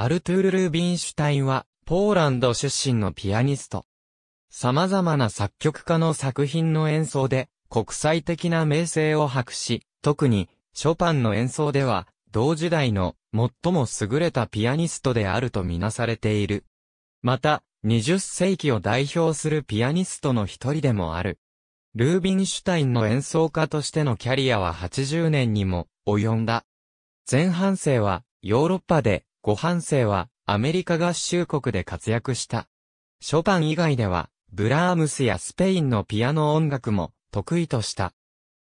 アルトゥール・ルービンシュタインは、ポーランド出身のピアニスト。様々な作曲家の作品の演奏で、国際的な名声を博し、特に、ショパンの演奏では、同時代の最も優れたピアニストであるとみなされている。また、20世紀を代表するピアニストの一人でもある。ルービンシュタインの演奏家としてのキャリアは80年にも及んだ。前半生はヨーロッパでご半生はアメリカ合衆国で活躍した。ショパン以外では、ブラームスやスペインのピアノ音楽も得意とした。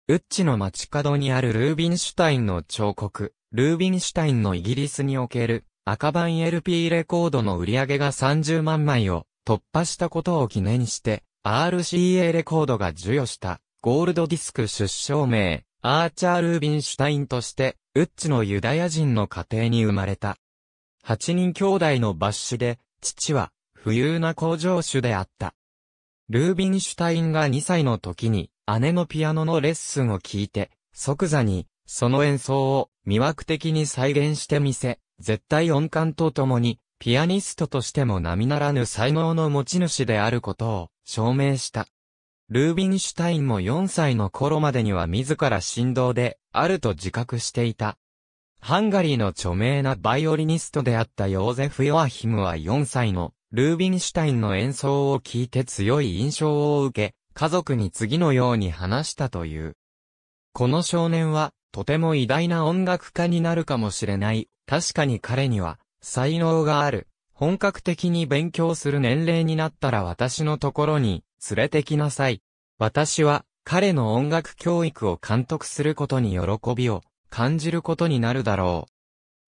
ウッチの街角にあるルービンシュタインの彫刻、ルービンシュタインのイギリスにおける赤版 LP レコードの売り上げが30万枚を突破したことを記念して、RCA レコードが授与したゴールドディスク出生名、アーチャー・ルービンシュタインとして、ウッチのユダヤ人の家庭に生まれた。八人兄弟の抜ュで、父は、富裕な工場主であった。ルービンシュタインが2歳の時に、姉のピアノのレッスンを聞いて、即座に、その演奏を魅惑的に再現してみせ、絶対音感とともに、ピアニストとしても並ならぬ才能の持ち主であることを証明した。ルービンシュタインも4歳の頃までには自ら振動であると自覚していた。ハンガリーの著名なバイオリニストであったヨーゼフ・ヨアヒムは4歳のルービンシュタインの演奏を聴いて強い印象を受け、家族に次のように話したという。この少年は、とても偉大な音楽家になるかもしれない。確かに彼には、才能がある。本格的に勉強する年齢になったら私のところに、連れてきなさい。私は、彼の音楽教育を監督することに喜びを感じることになるだろう。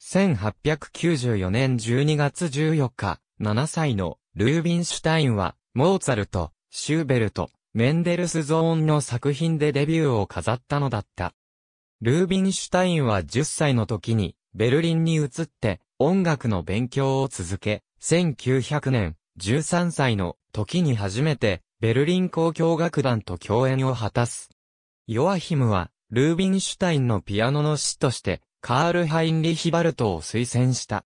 1894年12月14日、7歳のルービンシュタインは、モーツァルト、シューベルト、メンデルスゾーンの作品でデビューを飾ったのだった。ルービンシュタインは10歳の時に、ベルリンに移って、音楽の勉強を続け、1900年、13歳の時に初めて、ベルリン交響楽団と共演を果たす。ヨアヒムは、ルービンシュタインのピアノの師として、カール・ハインリヒ・バルトを推薦した。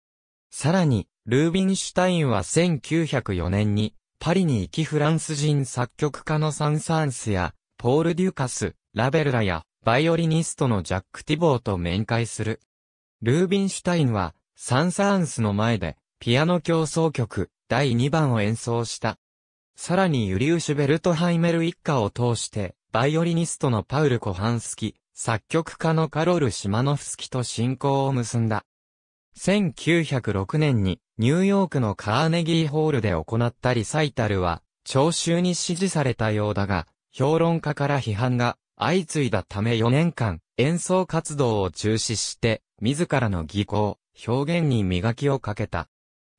さらに、ルービンシュタインは1904年に、パリに行きフランス人作曲家のサン・サーンスや、ポール・デュカス、ラベルラや、バイオリニストのジャック・ティボーと面会する。ルービンシュタインは、サン・サーンスの前で、ピアノ競争曲、第2番を演奏した。さらにユリウシュ・ベルトハイメル一家を通して、バイオリニストのパウル・コハンスキ、作曲家のカロル・シマノフスキと親交を結んだ。1906年にニューヨークのカーネギーホールで行ったリサイタルは、聴衆に支持されたようだが、評論家から批判が相次いだため4年間、演奏活動を中止して、自らの技巧、表現に磨きをかけた。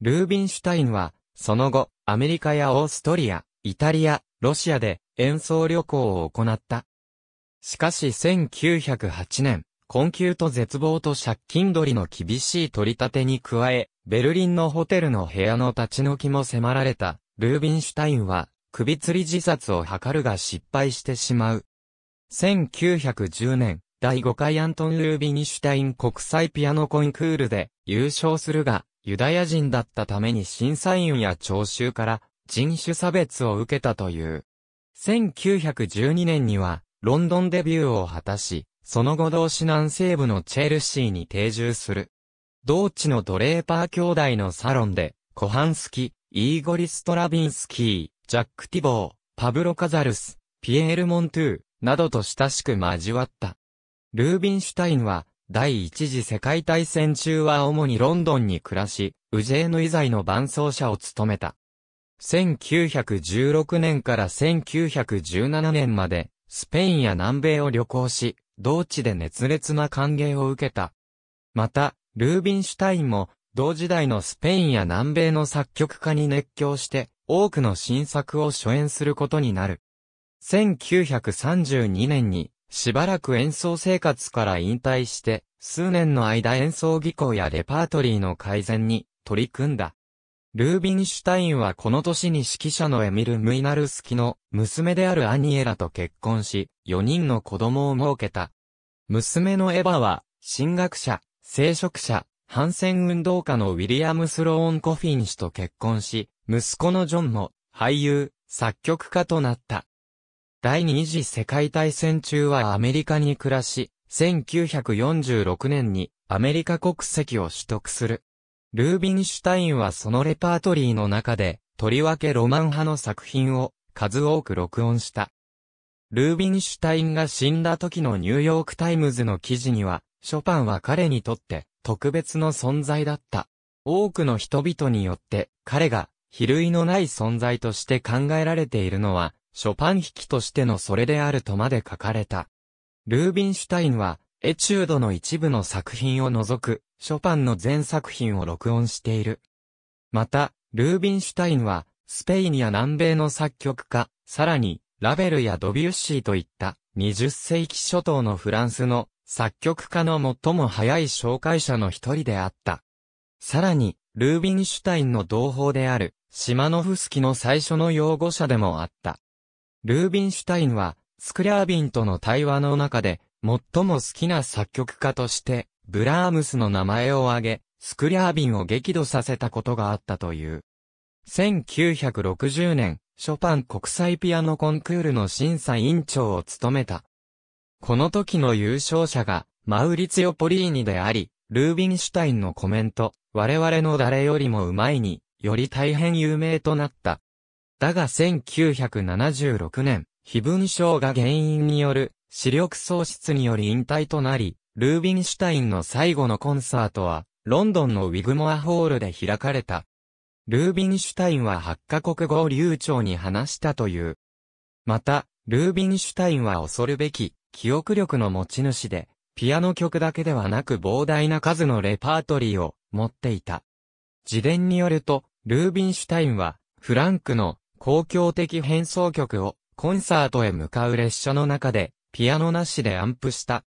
ルービンシュタインは、その後、アメリカやオーストリア、イタリア、ロシアで、演奏旅行を行った。しかし1908年、困窮と絶望と借金取りの厳しい取り立てに加え、ベルリンのホテルの部屋の立ち退きも迫られた、ルービンシュタインは、首吊り自殺を図るが失敗してしまう。1910年、第5回アントン・ルービンシュタイン国際ピアノコンクールで優勝するが、ユダヤ人だったために審査員や聴衆から人種差別を受けたという。1912年には、ロンドンデビューを果たし、その後同市南西部のチェルシーに定住する。同地のドレーパー兄弟のサロンで、コハンスキ、イーゴリ・ストラビンスキー、ジャック・ティボー、パブロ・カザルス、ピエール・モントゥー、などと親しく交わった。ルービンシュタインは、第一次世界大戦中は主にロンドンに暮らし、ウジェーヌ遺在の伴走者を務めた。1916年から1917年まで、スペインや南米を旅行し、同地で熱烈な歓迎を受けた。また、ルービンシュタインも、同時代のスペインや南米の作曲家に熱狂して、多くの新作を初演することになる。1932年に、しばらく演奏生活から引退して、数年の間演奏技巧やレパートリーの改善に取り組んだ。ルービンシュタインはこの年に指揮者のエミル・ムイナルスキの娘であるアニエラと結婚し、4人の子供を設けた。娘のエヴァは、進学者、聖職者、反戦運動家のウィリアム・スローン・コフィン氏と結婚し、息子のジョンも、俳優、作曲家となった。第二次世界大戦中はアメリカに暮らし、1946年にアメリカ国籍を取得する。ルービンシュタインはそのレパートリーの中で、とりわけロマン派の作品を数多く録音した。ルービンシュタインが死んだ時のニューヨークタイムズの記事には、ショパンは彼にとって特別の存在だった。多くの人々によって彼が比類のない存在として考えられているのは、ショパン引きとしてのそれであるとまで書かれた。ルービンシュタインは、エチュードの一部の作品を除く、ショパンの全作品を録音している。また、ルービンシュタインは、スペインや南米の作曲家、さらに、ラベルやドビュッシーといった、20世紀初頭のフランスの作曲家の最も早い紹介者の一人であった。さらに、ルービンシュタインの同胞である、シマノフスキの最初の擁護者でもあった。ルービンシュタインは、スクリャービンとの対話の中で、最も好きな作曲家として、ブラームスの名前を挙げ、スクリャービンを激怒させたことがあったという。1960年、ショパン国際ピアノコンクールの審査委員長を務めた。この時の優勝者が、マウリツィオ・ポリーニであり、ルービンシュタインのコメント、我々の誰よりもうまいに、より大変有名となった。だが1976年、非文章が原因による視力喪失により引退となり、ルービンシュタインの最後のコンサートは、ロンドンのウィグモアホールで開かれた。ルービンシュタインは8カ国語を流暢に話したという。また、ルービンシュタインは恐るべき、記憶力の持ち主で、ピアノ曲だけではなく膨大な数のレパートリーを持っていた。自伝によると、ルービンシュタインは、フランクの公共的変奏曲をコンサートへ向かう列車の中でピアノなしでアンプした。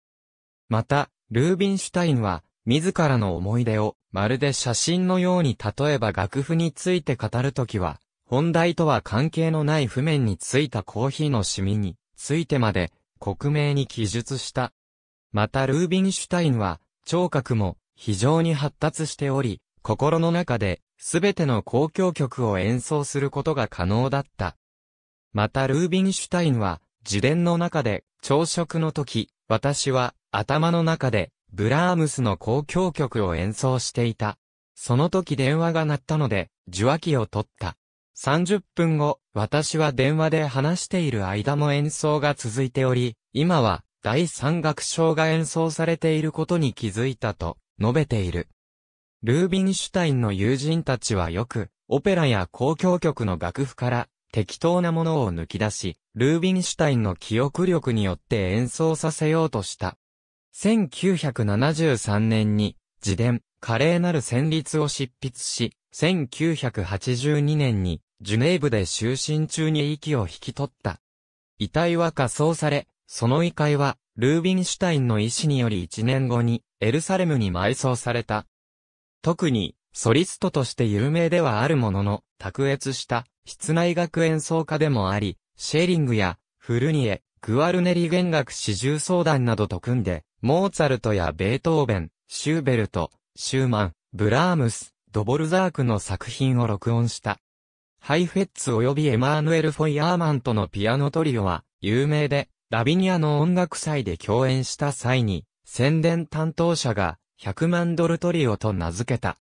また、ルービンシュタインは、自らの思い出を、まるで写真のように例えば楽譜について語るときは、本題とは関係のない譜面についたコーヒーのシミについてまで、克明に記述した。またルービンシュタインは、聴覚も非常に発達しており、心の中で、すべての交響曲を演奏することが可能だった。またルービンシュタインは、自伝の中で、朝食の時、私は、頭の中で、ブラームスの交響曲を演奏していた。その時電話が鳴ったので、受話器を取った。30分後、私は電話で話している間も演奏が続いており、今は、第三楽章が演奏されていることに気づいたと、述べている。ルービンシュタインの友人たちはよく、オペラや交響曲の楽譜から、適当なものを抜き出し、ルービンシュタインの記憶力によって演奏させようとした。1973年に、自伝、華麗なる旋律を執筆し、1982年に、ジュネーブで就寝中に息を引き取った。遺体は火葬され、その遺体は、ルービンシュタインの意思により1年後に、エルサレムに埋葬された。特に、ソリストとして有名ではあるものの、卓越した室内楽演奏家でもあり、シェーリングやフルニエ、グアルネリ弦楽四重相談などと組んで、モーツァルトやベートーベン、シューベルト、シューマン、ブラームス、ドボルザークの作品を録音した。ハイフェッツ及びエマーヌエル・フォイアーマンとのピアノトリオは有名で、ラビニアの音楽祭で共演した際に、宣伝担当者が100万ドルトリオと名付けた。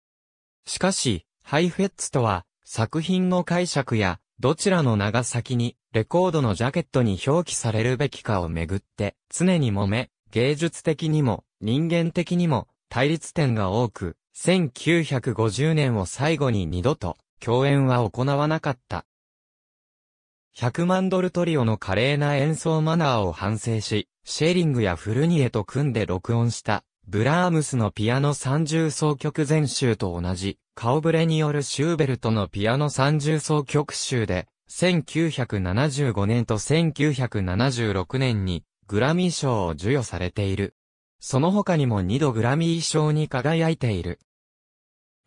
しかし、ハイフェッツとは、作品の解釈や、どちらの名が先に、レコードのジャケットに表記されるべきかをめぐって、常に揉め、芸術的にも、人間的にも、対立点が多く、1950年を最後に二度と、共演は行わなかった。100万ドルトリオの華麗な演奏マナーを反省し、シェーリングやフルニエと組んで録音したブラームスのピアノ30奏曲全集と同じ、顔ぶれによるシューベルトのピアノ30奏曲集で、1975年と1976年にグラミー賞を授与されている。その他にも2度グラミー賞に輝いている。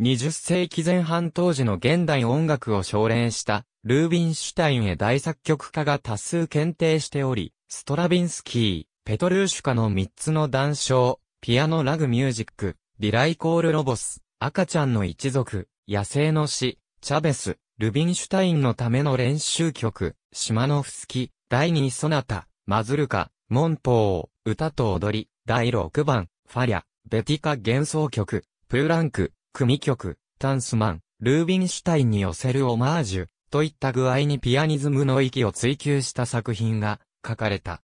20世紀前半当時の現代音楽を奨励した、ルービンシュタインへ大作曲家が多数検定しており、ストラビンスキー、ペトルーシュカの3つの談笑、ピアノラグミュージック、ビライコールロボス、赤ちゃんの一族、野生の死、チャベス、ルビンシュタインのための練習曲、シマノフスキ、第2ソナタ、マズルカ、モンポー、歌と踊り、第6番、ファリャ、ベティカ幻想曲、プーランク、組曲、タンスマン、ルービンシュタインに寄せるオマージュ、といった具合にピアニズムの域を追求した作品が書かれた。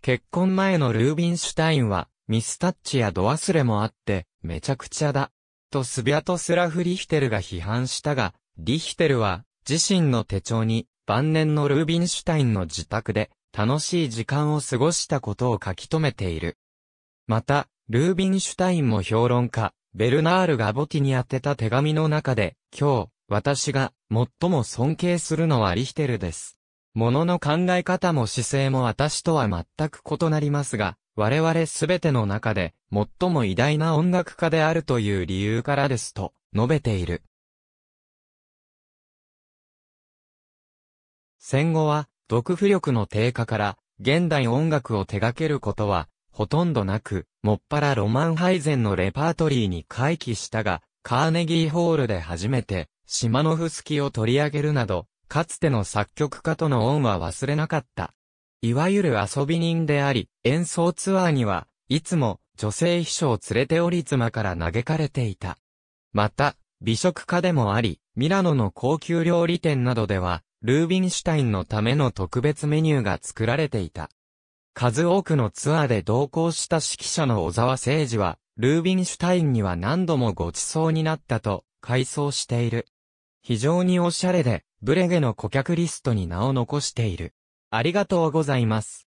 結婚前のルービンシュタインは、ミスタッチやド忘れもあって、めちゃくちゃだ。とスビアトスラフ・リヒテルが批判したが、リヒテルは、自身の手帳に、晩年のルービンシュタインの自宅で、楽しい時間を過ごしたことを書き留めている。また、ルービンシュタインも評論家、ベルナールがボティに宛てた手紙の中で、今日、私が最も尊敬するのはリヒテルです。ものの考え方も姿勢も私とは全く異なりますが、我々すべての中で最も偉大な音楽家であるという理由からですと述べている。戦後は、毒婦力の低下から、現代音楽を手掛けることは、ほとんどなく、もっぱらロマンハイゼンのレパートリーに回帰したが、カーネギーホールで初めて、シマノフスキを取り上げるなど、かつての作曲家との恩は忘れなかった。いわゆる遊び人であり、演奏ツアーには、いつも女性秘書を連れており妻から嘆かれていた。また、美食家でもあり、ミラノの高級料理店などでは、ルービンシュタインのための特別メニューが作られていた。数多くのツアーで同行した指揮者の小沢誠二は、ルービンシュタインには何度もご馳走になったと、回想している。非常におしゃれで、ブレゲの顧客リストに名を残している。ありがとうございます。